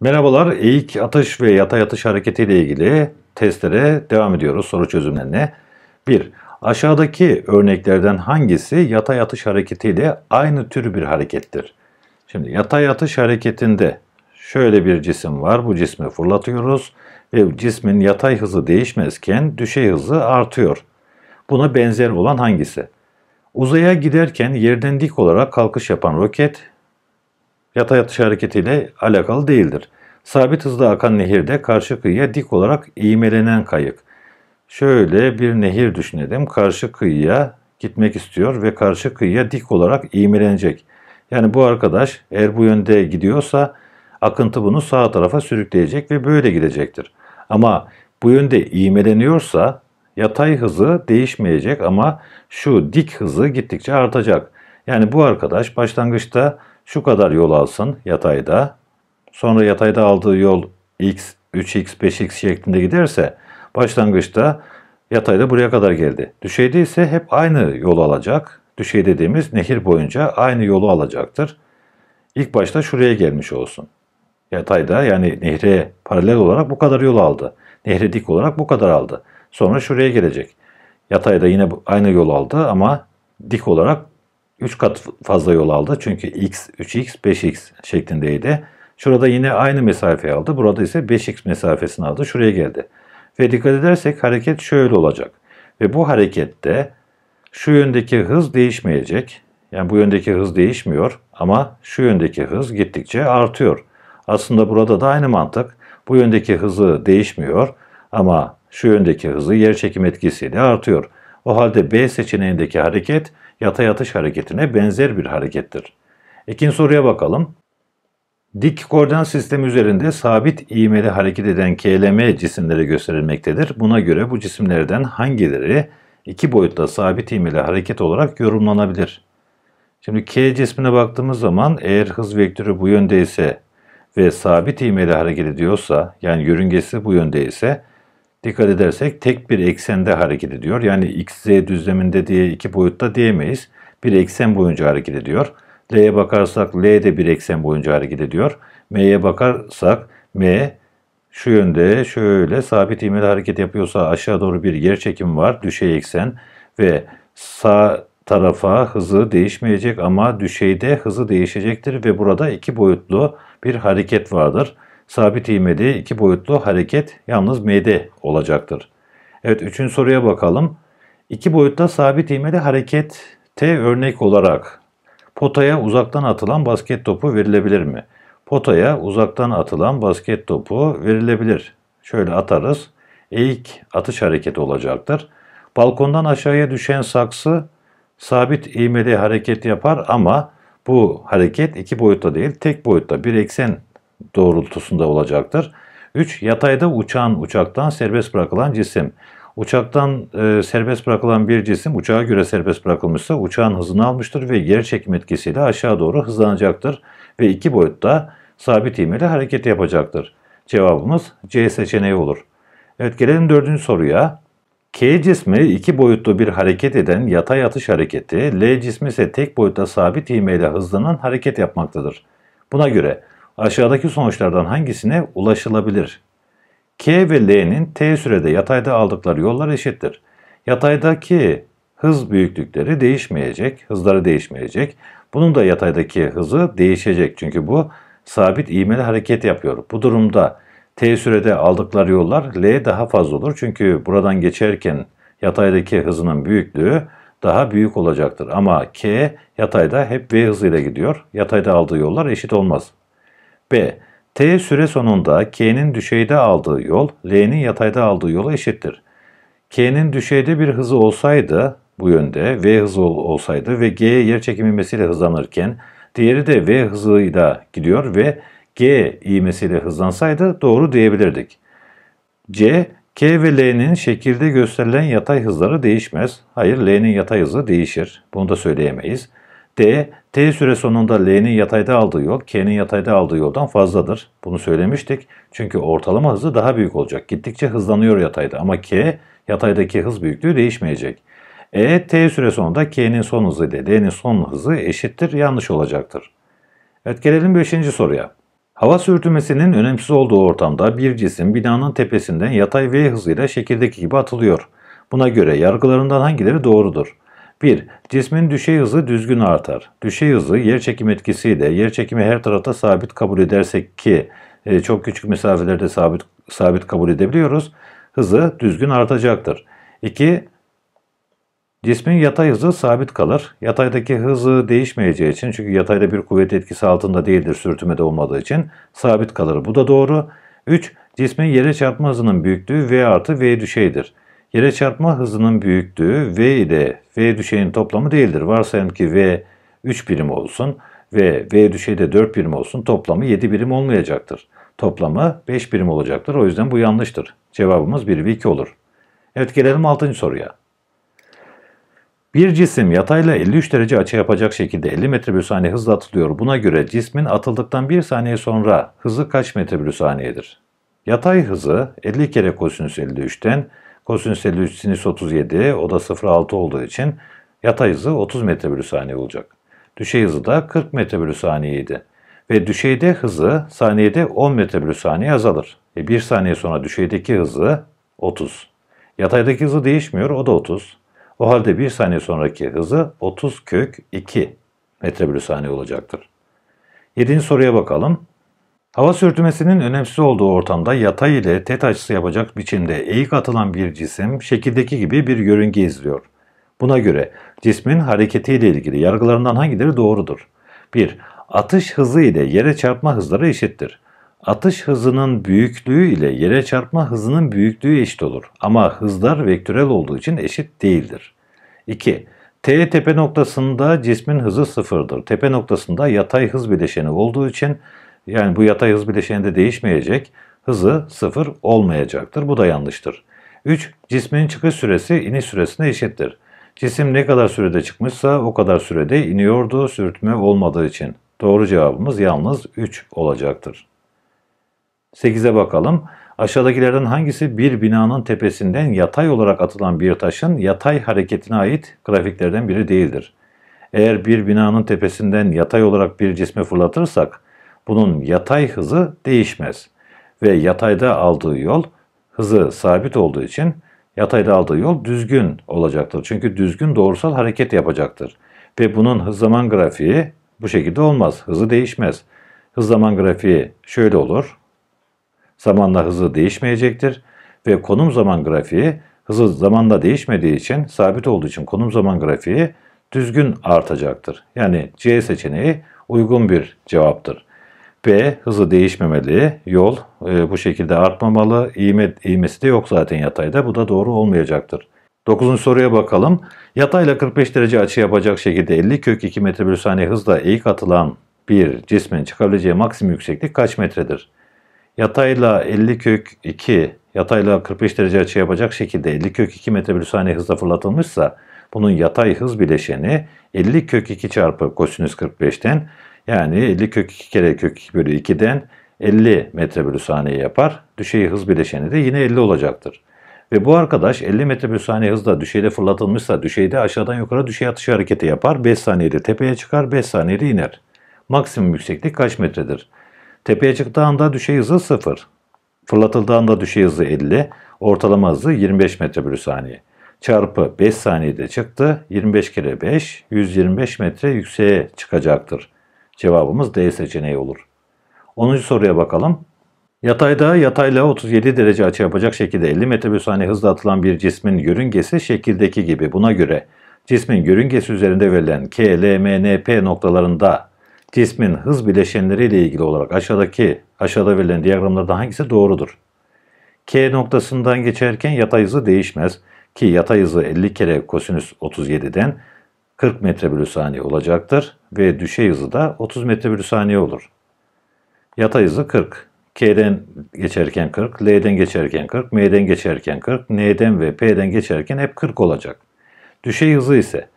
Merhabalar, eğik atış ve yatay atış hareketi ile ilgili testlere devam ediyoruz soru çözümlerine. 1. Aşağıdaki örneklerden hangisi yatay atış hareketi ile aynı tür bir harekettir? Şimdi yatay atış hareketinde şöyle bir cisim var. Bu cismi fırlatıyoruz ve cismin yatay hızı değişmezken düşey hızı artıyor. Buna benzer olan hangisi? Uzaya giderken yerden dik olarak kalkış yapan roket yatay atış hareketiyle alakalı değildir. Sabit hızda akan nehirde karşı kıyıya dik olarak iğmelenen kayık. Şöyle bir nehir düşünelim. Karşı kıyıya gitmek istiyor ve karşı kıyıya dik olarak iğmelenecek. Yani bu arkadaş eğer bu yönde gidiyorsa akıntı bunu sağ tarafa sürükleyecek ve böyle gidecektir. Ama bu yönde iğmeleniyorsa yatay hızı değişmeyecek ama şu dik hızı gittikçe artacak. Yani bu arkadaş başlangıçta şu kadar yol alsın yatayda. Sonra yatayda aldığı yol x, 3x, 5x şeklinde giderse başlangıçta yatayda buraya kadar geldi. Düşeyde ise hep aynı yolu alacak. Düşey dediğimiz nehir boyunca aynı yolu alacaktır. İlk başta şuraya gelmiş olsun. Yatayda yani nehre paralel olarak bu kadar yol aldı. Nehre dik olarak bu kadar aldı. Sonra şuraya gelecek. Yatayda yine aynı yol aldı ama dik olarak 3 kat fazla yol aldı. Çünkü x, 3x, 5x şeklindeydi. Şurada yine aynı mesafeyi aldı. Burada ise 5x mesafesini aldı. Şuraya geldi. Ve dikkat edersek hareket şöyle olacak. Ve bu harekette şu yöndeki hız değişmeyecek. Yani bu yöndeki hız değişmiyor ama şu yöndeki hız gittikçe artıyor. Aslında burada da aynı mantık. Bu yöndeki hızı değişmiyor ama şu yöndeki hızı yer çekim etkisiyle artıyor. O halde B seçeneğindeki hareket Yata yatış hareketine benzer bir harekettir. İkinci soruya bakalım. Dik koordinat sistemi üzerinde sabit iğmeli hareket eden KLM cisimleri gösterilmektedir. Buna göre bu cisimlerden hangileri iki boyutta sabit iğmeli hareket olarak yorumlanabilir? Şimdi K cismine baktığımız zaman eğer hız vektörü bu yönde ise ve sabit iğmeli hareket ediyorsa yani yörüngesi bu yönde ise dikkat edersek tek bir eksende hareket ediyor. Yani xz düzleminde diye iki boyutta diyemeyiz. Bir eksen boyunca hareket ediyor. L'ye bakarsak L de bir eksen boyunca hareket ediyor. M'ye bakarsak M şu yönde şöyle sabit ivmeli hareket yapıyorsa aşağı doğru bir yer çekim var. Düşey eksen ve sağ tarafa hızı değişmeyecek ama düşeyde hızı değişecektir ve burada iki boyutlu bir hareket vardır sabit ivmede iki boyutlu hareket yalnız m'de olacaktır. Evet üçüncü soruya bakalım. İki boyutta sabit ivmede hareket T örnek olarak potaya uzaktan atılan basket topu verilebilir mi? Potaya uzaktan atılan basket topu verilebilir. Şöyle atarız. Eğik atış hareketi olacaktır. Balkondan aşağıya düşen saksı sabit ivmeli hareket yapar ama bu hareket iki boyutta değil tek boyutta bir eksen doğrultusunda olacaktır. 3. Yatayda uçağın uçaktan serbest bırakılan cisim. Uçaktan e, serbest bırakılan bir cisim uçağa göre serbest bırakılmışsa uçağın hızını almıştır ve yer çekim etkisiyle aşağı doğru hızlanacaktır ve iki boyutta sabit ivmeyle hareket yapacaktır. Cevabımız C seçeneği olur. Evet gelelim dördüncü soruya. K cismi iki boyutlu bir hareket eden yatay atış hareketi, L cismi ise tek boyutta sabit ivmeyle hızlanan hareket yapmaktadır. Buna göre Aşağıdaki sonuçlardan hangisine ulaşılabilir? K ve L'nin t sürede yatayda aldıkları yollar eşittir. Yataydaki hız büyüklükleri değişmeyecek, hızları değişmeyecek. Bunun da yataydaki hızı değişecek çünkü bu sabit iğmeli hareket yapıyor. Bu durumda t sürede aldıkları yollar L daha fazla olur. Çünkü buradan geçerken yataydaki hızının büyüklüğü daha büyük olacaktır. Ama K yatayda hep V hızıyla gidiyor. Yatayda aldığı yollar eşit olmaz. B. T süre sonunda K'nin düşeyde aldığı yol, L'nin yatayda aldığı yola eşittir. K'nin düşeyde bir hızı olsaydı bu yönde V hızı olsaydı ve G yer çekimi hızlanırken diğeri de V hızıyla gidiyor ve G ivmesiyle hızlansaydı doğru diyebilirdik. C, K ve L'nin şekilde gösterilen yatay hızları değişmez. Hayır, L'nin yatay hızı değişir. Bunu da söyleyemeyiz. D, T süre sonunda L'nin yatayda aldığı yol, K'nin yatayda aldığı yoldan fazladır. Bunu söylemiştik. Çünkü ortalama hızı daha büyük olacak. Gittikçe hızlanıyor yatayda ama K yataydaki hız büyüklüğü değişmeyecek. E, T süre sonunda K'nin son hızı ile D'nin son hızı eşittir, yanlış olacaktır. Evet gelelim 5. soruya. Hava sürtünmesinin önemsiz olduğu ortamda bir cisim binanın tepesinden yatay V hızıyla şekildeki gibi atılıyor. Buna göre yargılarından hangileri doğrudur? 1. Cismin düşey hızı düzgün artar. Düşey hızı yer yerçekim etkisiyle yer çekimi her tarafta sabit kabul edersek ki e, çok küçük mesafelerde sabit sabit kabul edebiliyoruz. Hızı düzgün artacaktır. 2. Cismin yatay hızı sabit kalır. Yataydaki hızı değişmeyeceği için çünkü yatayda bir kuvvet etkisi altında değildir de olmadığı için sabit kalır. Bu da doğru. 3. Cismin yere çarpma hızının büyüklüğü V artı V düşeydir. Yere çarpma hızının büyüklüğü V ile V düşeyin toplamı değildir. Varsayalım ki V 3 birim olsun ve V düşeyde 4 birim olsun toplamı 7 birim olmayacaktır. Toplamı 5 birim olacaktır. O yüzden bu yanlıştır. Cevabımız 1 ve 2 olur. Evet gelelim 6. soruya. Bir cisim yatayla 53 derece açı yapacak şekilde 50 metre bölü saniye hızla atılıyor. Buna göre cismin atıldıktan 1 saniye sonra hızı kaç metre bölü saniyedir? Yatay hızı 50 kere kosinüs 53'ten Kosinüs 53 sinüs 37 o da 0.6 olduğu için yatay hızı 30 metre bölü saniye olacak. Düşey hızı da 40 metre bölü saniyeydi. Ve düşeyde hızı saniyede 10 metre bölü saniye azalır. E 1 saniye sonra düşeydeki hızı 30. Yataydaki hızı değişmiyor o da 30. O halde 1 saniye sonraki hızı 30 kök 2 metre bölü saniye olacaktır. 7. soruya bakalım. Hava sürtünmesinin önemsiz olduğu ortamda yatay ile tet açısı yapacak biçimde eğik atılan bir cisim şekildeki gibi bir yörünge izliyor. Buna göre cismin hareketiyle ilgili yargılarından hangileri doğrudur? 1. Atış hızı ile yere çarpma hızları eşittir. Atış hızının büyüklüğü ile yere çarpma hızının büyüklüğü eşit olur ama hızlar vektörel olduğu için eşit değildir. 2. T tepe noktasında cismin hızı sıfırdır. Tepe noktasında yatay hız bileşeni olduğu için yani bu yatay hız bileşeninde değişmeyecek. Hızı sıfır olmayacaktır. Bu da yanlıştır. 3. Cismin çıkış süresi iniş süresine eşittir. Cisim ne kadar sürede çıkmışsa o kadar sürede iniyordu sürtme olmadığı için. Doğru cevabımız yalnız 3 olacaktır. 8'e bakalım. Aşağıdakilerden hangisi bir binanın tepesinden yatay olarak atılan bir taşın yatay hareketine ait grafiklerden biri değildir? Eğer bir binanın tepesinden yatay olarak bir cismi fırlatırsak bunun yatay hızı değişmez ve yatayda aldığı yol hızı sabit olduğu için yatayda aldığı yol düzgün olacaktır. Çünkü düzgün doğrusal hareket yapacaktır. Ve bunun hız zaman grafiği bu şekilde olmaz. Hızı değişmez. Hız zaman grafiği şöyle olur. Zamanla hızı değişmeyecektir ve konum zaman grafiği hızı zamanla değişmediği için, sabit olduğu için konum zaman grafiği düzgün artacaktır. Yani C seçeneği uygun bir cevaptır. B. Hızı değişmemeli. Yol e, bu şekilde artmamalı. İğme, iğmesi de yok zaten yatayda. Bu da doğru olmayacaktır. 9. soruya bakalım. Yatayla 45 derece açı yapacak şekilde 50 kök 2 metre bölü saniye hızla eğik atılan bir cismin çıkabileceği maksimum yükseklik kaç metredir? Yatayla 50 kök 2, yatayla 45 derece açı yapacak şekilde 50 kök 2 metre bölü saniye hızla fırlatılmışsa bunun yatay hız bileşeni 50 kök 2 çarpı kosinüs 45'ten yani 50 kök 2 kere kök 2 bölü 2'den 50 metre bölü saniye yapar. Düşey hız bileşeni de yine 50 olacaktır. Ve bu arkadaş 50 metre bölü saniye hızla düşeyde fırlatılmışsa düşeyde aşağıdan yukarı düşey atışı hareketi yapar. 5 saniyede tepeye çıkar 5 saniyede iner. Maksimum yükseklik kaç metredir? Tepeye çıktığı anda düşey hızı 0. Fırlatıldığı anda düşey hızı 50. Ortalama hızı 25 metre bölü saniye. Çarpı 5 saniyede çıktı. 25 kere 5 125 metre yükseğe çıkacaktır. Cevabımız D seçeneği olur. 10. soruya bakalım. Yatayda yatayla 37 derece açı yapacak şekilde 50 metre bölü saniye hızla atılan bir cismin yörüngesi şekildeki gibi. Buna göre cismin yörüngesi üzerinde verilen K, L, M, N, P noktalarında cismin hız bileşenleriyle ilgili olarak aşağıdaki aşağıda verilen diyagramlardan hangisi doğrudur? K noktasından geçerken yatay hızı değişmez ki yatay hızı 50 kere kosinüs 37'den 40 metre bölü saniye olacaktır ve düşey hızı da 30 metre bölü saniye olur. Yatay hızı 40. K'den geçerken 40, L'den geçerken 40, M'den geçerken 40, N'den ve P'den geçerken hep 40 olacak. Düşey hızı ise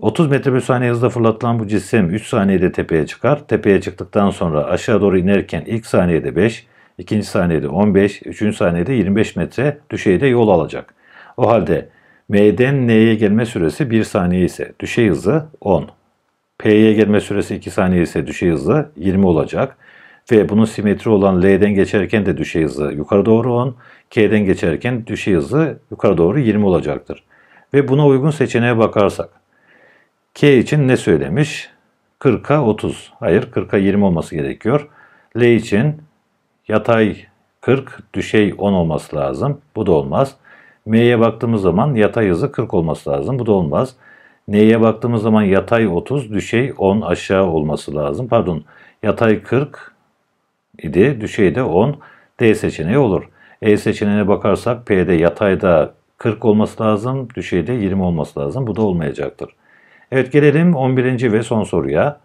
30 metre bir saniye hızla fırlatılan bu cisim 3 saniyede tepeye çıkar. Tepeye çıktıktan sonra aşağı doğru inerken ilk saniyede 5, ikinci saniyede 15, üçüncü saniyede 25 metre düşeyde yol alacak. O halde M'den N'ye gelme süresi 1 saniye ise düşey hızı 10. P'ye gelme süresi 2 saniye ise düşey hızı 20 olacak. Ve bunun simetri olan L'den geçerken de düşey hızı yukarı doğru 10, K'den geçerken düşey hızı yukarı doğru 20 olacaktır. Ve buna uygun seçeneğe bakarsak. K için ne söylemiş? 40'a 30. Hayır 40'a 20 olması gerekiyor. L için yatay 40, düşey 10 olması lazım. Bu da olmaz. M'ye baktığımız zaman yatay hızı 40 olması lazım. Bu da olmaz. Neye baktığımız zaman yatay 30, düşey 10 aşağı olması lazım. Pardon yatay 40 idi, düşey de 10. D seçeneği olur. E seçeneğine bakarsak P'de yatayda 40 olması lazım, düşeyde 20 olması lazım. Bu da olmayacaktır. Evet gelelim 11. ve son soruya.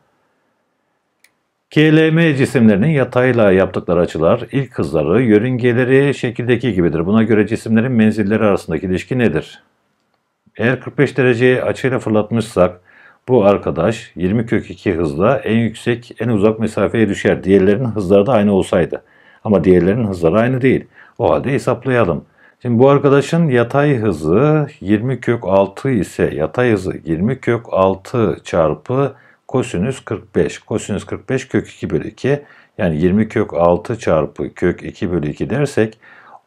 KLM cisimlerinin yatayla yaptıkları açılar, ilk hızları, yörüngeleri şekildeki gibidir. Buna göre cisimlerin menzilleri arasındaki ilişki nedir? Eğer 45 dereceye açıyla fırlatmışsak bu arkadaş 20 kök 2 hızla en yüksek en uzak mesafeye düşer. Diğerlerinin hızları da aynı olsaydı. Ama diğerlerinin hızları aynı değil. O halde hesaplayalım. Şimdi bu arkadaşın yatay hızı 20 kök 6 ise yatay hızı 20 kök 6 çarpı kosinüs 45. Kosinüs 45 kök 2 bölü 2. Yani 20 kök 6 çarpı kök 2 bölü 2 dersek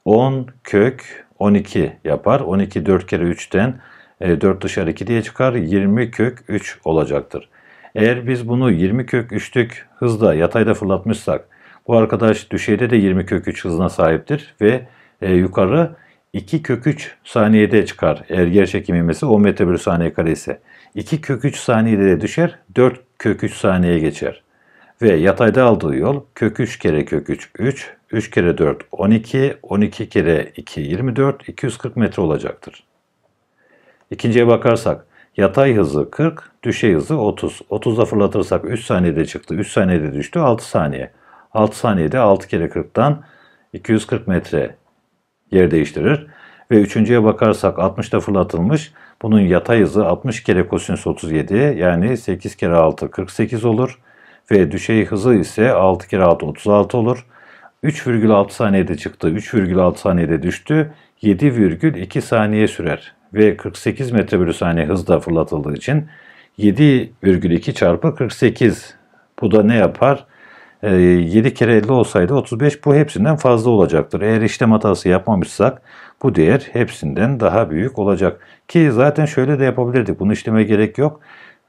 10 kök 12 yapar. 12 4 kere 3'ten 4 e, dışarı 2 diye çıkar. 20 kök 3 olacaktır. Eğer biz bunu 20 kök 3'lük hızda yatayda fırlatmışsak bu arkadaş düşeyde de 20 kök 3 hızına sahiptir ve e, yukarı 2 kök 3 saniyede çıkar. Eğer gerçek çekim ivmesi 10 metre bir saniye kare ise 2 kök 3 saniyede de düşer 4 kök 3 saniyeye geçer. Ve yatayda aldığı yol kök 3 kere kök 3 3, 3 kere 4 12, 12 kere 2 24, 240 metre olacaktır. İkinciye bakarsak yatay hızı 40, düşey hızı 30. 30'da fırlatırsak 3 saniyede çıktı, 3 saniyede düştü 6 saniye. 6 saniyede 6 kere 40'tan 240 metre yer değiştirir. Ve üçüncüye bakarsak 60'da fırlatılmış. Bunun yatay hızı 60 kere kosinüs 37 yani 8 kere 6 48 olur. Ve düşey hızı ise 6 kere 6 36 olur. 3,6 saniyede çıktı, 3,6 saniyede düştü. 7,2 saniye sürer ve 48 metre bölü saniye hızla fırlatıldığı için 7,2 çarpı 48 bu da ne yapar? 7 ee, kere 50 olsaydı 35 bu hepsinden fazla olacaktır. Eğer işlem hatası yapmamışsak bu değer hepsinden daha büyük olacak. Ki zaten şöyle de yapabilirdik. Bunu işleme gerek yok.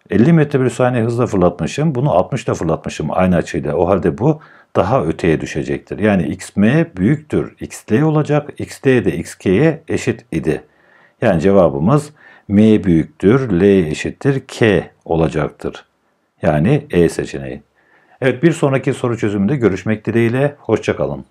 50 metre bir saniye hızla fırlatmışım. Bunu 60 ile fırlatmışım aynı açıyla. O halde bu daha öteye düşecektir. Yani xm büyüktür. xl olacak. xd de xk'ye eşit idi. Yani cevabımız M büyüktür, L eşittir, K olacaktır. Yani E seçeneği. Evet bir sonraki soru çözümünde görüşmek dileğiyle. Hoşçakalın.